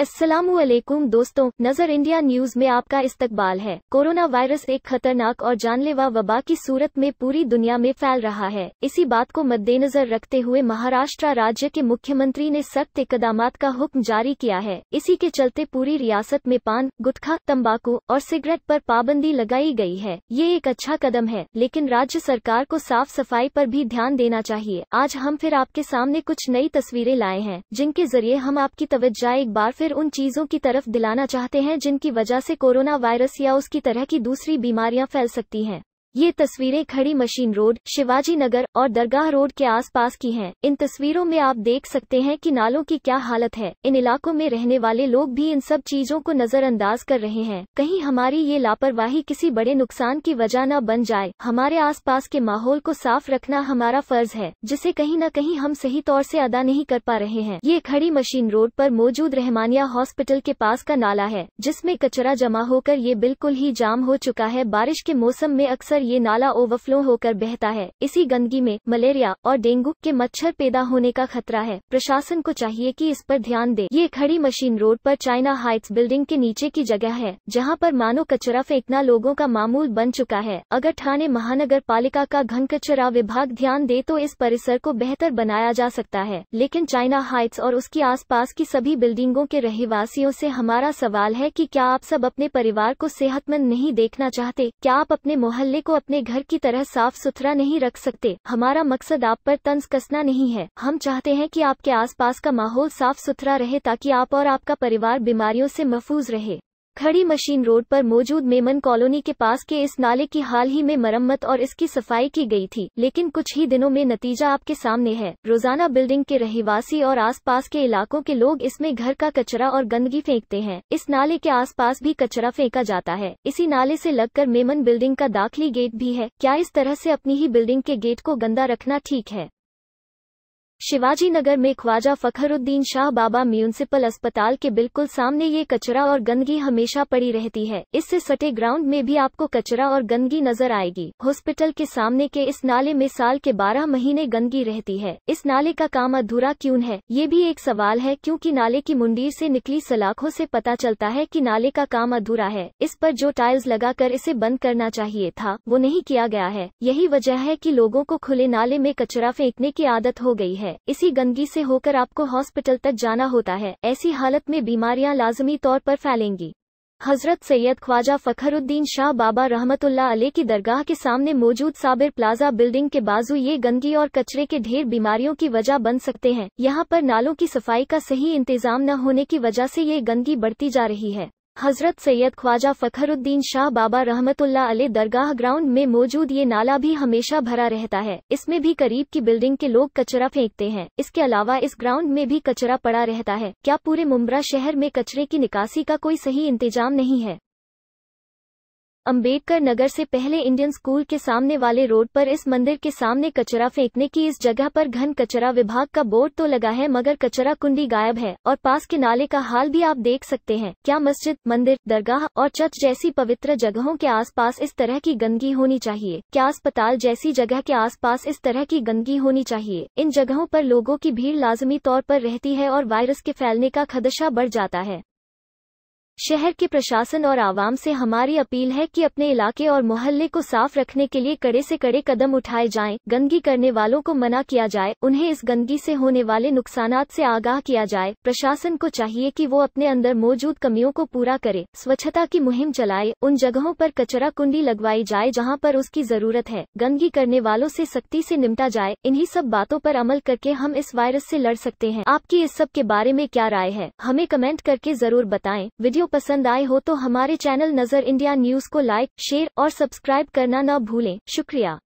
असलम दोस्तों नजर India news में आपका इस्तकबाल है कोरोना वायरस एक खतरनाक और जानलेवा वबा की सूरत में पूरी दुनिया में फैल रहा है इसी बात को मद्देनजर रखते हुए महाराष्ट्र राज्य के मुख्यमंत्री ने सख्त इकदाम का हुक्म जारी किया है इसी के चलते पूरी रियासत में पान गुटखा तम्बाकू और सिगरेट आरोप पाबंदी लगाई गयी है ये एक अच्छा कदम है लेकिन राज्य सरकार को साफ सफाई आरोप भी ध्यान देना चाहिए आज हम फिर आपके सामने कुछ नई तस्वीरें लाए हैं जिनके जरिए हम आपकी तवज्जा एक बार फिर फिर उन चीज़ों की तरफ दिलाना चाहते हैं जिनकी वजह से कोरोना वायरस या उसकी तरह की दूसरी बीमारियां फैल सकती हैं ये तस्वीरें खड़ी मशीन रोड शिवाजी नगर और दरगाह रोड के आसपास की हैं। इन तस्वीरों में आप देख सकते हैं कि नालों की क्या हालत है इन इलाकों में रहने वाले लोग भी इन सब चीजों को नजरअंदाज कर रहे हैं कहीं हमारी ये लापरवाही किसी बड़े नुकसान की वजह न बन जाए हमारे आस के माहौल को साफ रखना हमारा फर्ज है जिसे कहीं न कहीं हम सही तौर ऐसी अदा नहीं कर पा रहे हैं ये खड़ी मशीन रोड आरोप मौजूद रहमानिया हॉस्पिटल के पास का नाला है जिसमे कचरा जमा होकर ये बिल्कुल ही जाम हो चुका है बारिश के मौसम में अक्सर ये नाला ओवरफ्लो होकर बहता है इसी गंदगी में मलेरिया और डेंगू के मच्छर पैदा होने का खतरा है प्रशासन को चाहिए कि इस पर ध्यान दे ये खड़ी मशीन रोड पर चाइना हाइट्स बिल्डिंग के नीचे की जगह है जहाँ पर मानो कचरा फेंकना लोगों का मामूल बन चुका है अगर थाने महानगर पालिका का घन कचरा विभाग ध्यान दे तो इस परिसर को बेहतर बनाया जा सकता है लेकिन चाइना हाइट्स और उसके आस की सभी बिल्डिंगों के रहवासियों ऐसी हमारा सवाल है की क्या आप सब अपने परिवार को सेहतमंद नहीं देखना चाहते क्या आप अपने मोहल्ले को अपने घर की तरह साफ सुथरा नहीं रख सकते हमारा मकसद आप पर तंज कसना नहीं है हम चाहते हैं कि आपके आसपास का माहौल साफ सुथरा रहे ताकि आप और आपका परिवार बीमारियों से महफूज रहे खड़ी मशीन रोड पर मौजूद मेमन कॉलोनी के पास के इस नाले की हाल ही में मरम्मत और इसकी सफाई की गई थी लेकिन कुछ ही दिनों में नतीजा आपके सामने है रोजाना बिल्डिंग के रहवासी और आसपास के इलाकों के लोग इसमें घर का कचरा और गंदगी फेंकते हैं इस नाले के आसपास भी कचरा फेंका जाता है इसी नाले से लगकर मेमन बिल्डिंग का दाखिली गेट भी है क्या इस तरह से अपनी ही बिल्डिंग के गेट को गंदा रखना ठीक है शिवाजी नगर में ख्वाजा फखरुद्दीन शाह बाबा म्यूनसिपल अस्पताल के बिल्कुल सामने ये कचरा और गंदगी हमेशा पड़ी रहती है इससे सटे ग्राउंड में भी आपको कचरा और गंदगी नजर आएगी हॉस्पिटल के सामने के इस नाले में साल के 12 महीने गंदगी रहती है इस नाले का काम अधूरा क्यों है ये भी एक सवाल है क्यूँकी नाले की मुंडीर ऐसी निकली सलाखों ऐसी पता चलता है की नाले का काम अधूरा है इस पर जो टाइल्स लगा इसे बंद करना चाहिए था वो नहीं किया गया है यही वजह है की लोगों को खुले नाले में कचरा फेंकने की आदत हो गयी है है इसी गंदगी से होकर आपको हॉस्पिटल तक जाना होता है ऐसी हालत में बीमारियां लाजमी तौर पर फैलेंगी हजरत सैयद ख्वाजा फखरुद्दीन शाह बाबा रहमतुल्ला अले की दरगाह के सामने मौजूद साबिर प्लाजा बिल्डिंग के बाजू ये गंदगी और कचरे के ढेर बीमारियों की वजह बन सकते हैं यहाँ पर नालों की सफाई का सही इंतजाम न होने की वजह से ये गंदगी बढ़ती जा रही है हजरत सैयद ख्वाजा फखरुद्दीन शाह बाबा रहमतुल्ला अले दरगाह ग्राउंड में मौजूद ये नाला भी हमेशा भरा रहता है इसमें भी करीब की बिल्डिंग के लोग कचरा फेंकते हैं इसके अलावा इस ग्राउंड में भी कचरा पड़ा रहता है क्या पूरे मुम्बरा शहर में कचरे की निकासी का कोई सही इंतजाम नहीं है अंबेडकर नगर से पहले इंडियन स्कूल के सामने वाले रोड पर इस मंदिर के सामने कचरा फेंकने की इस जगह पर घन कचरा विभाग का बोर्ड तो लगा है मगर कचरा कुंडी गायब है और पास के नाले का हाल भी आप देख सकते हैं क्या मस्जिद मंदिर दरगाह और चर्च जैसी पवित्र जगहों के आस इस तरह की गंदगी होनी चाहिए क्या अस्पताल जैसी जगह के आस इस तरह की गंदगी होनी चाहिए इन जगहों आरोप लोगों की भीड़ लाजमी तौर आरोप रहती है और वायरस के फैलने का खदशा बढ़ जाता है शहर के प्रशासन और आवाम से हमारी अपील है कि अपने इलाके और मोहल्ले को साफ रखने के लिए कड़े से कड़े कदम उठाए जाएं, गंदगी करने वालों को मना किया जाए उन्हें इस गंदगी से होने वाले नुकसान से आगाह किया जाए प्रशासन को चाहिए कि वो अपने अंदर मौजूद कमियों को पूरा करे स्वच्छता की मुहिम चलाए उन जगहों पर कचरा कुंडी लगवाई जाए जहाँ पर उसकी जरूरत है गंदगी करने वालों से सख्ती से निपटा जाए इन्हीं सब बातों पर अमल करके हम इस वायरस से लड़ सकते हैं आपकी इस सब के बारे में क्या राय है हमें कमेंट करके जरूर बताएं वीडियो पसंद आए हो तो हमारे चैनल नज़र इंडिया न्यूज़ को लाइक शेयर और सब्सक्राइब करना न भूलें शुक्रिया